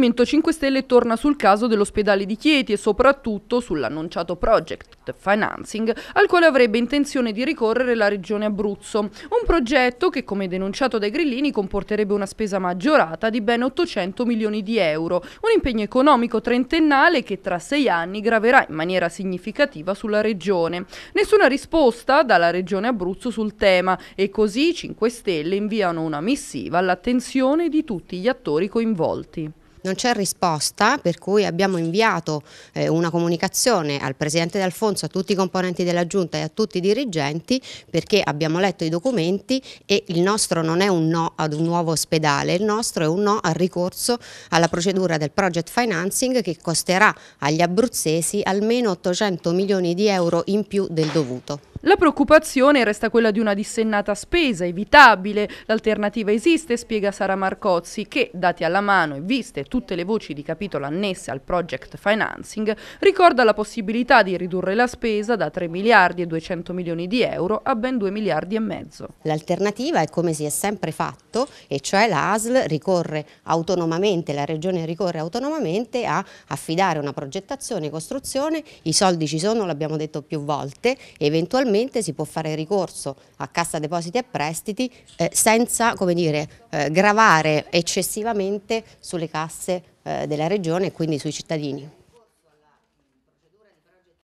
Movimento 5 Stelle torna sul caso dell'ospedale di Chieti e soprattutto sull'annunciato project financing al quale avrebbe intenzione di ricorrere la regione Abruzzo. Un progetto che, come denunciato dai grillini, comporterebbe una spesa maggiorata di ben 800 milioni di euro. Un impegno economico trentennale che tra sei anni graverà in maniera significativa sulla regione. Nessuna risposta dalla regione Abruzzo sul tema e così 5 Stelle inviano una missiva all'attenzione di tutti gli attori coinvolti non c'è risposta, per cui abbiamo inviato eh, una comunicazione al Presidente D'Alfonso, a tutti i componenti della Giunta e a tutti i dirigenti perché abbiamo letto i documenti e il nostro non è un no ad un nuovo ospedale, il nostro è un no al ricorso alla procedura del project financing che costerà agli abruzzesi almeno 800 milioni di euro in più del dovuto. La preoccupazione resta quella di una dissennata spesa, evitabile. L'alternativa esiste, spiega Sara Marcozzi, che, dati alla mano e viste tutte le voci di capitolo annesse al project financing, ricorda la possibilità di ridurre la spesa da 3 miliardi e 200 milioni di euro a ben 2 miliardi e mezzo. L'alternativa è come si è sempre fatto, e cioè l'ASL ricorre autonomamente, la Regione ricorre autonomamente a affidare una progettazione, costruzione, i soldi ci sono, l'abbiamo detto più volte, eventualmente naturalmente si può fare ricorso a Cassa Depositi e Prestiti eh, senza come dire, eh, gravare eccessivamente sulle casse eh, della Regione e quindi sui cittadini.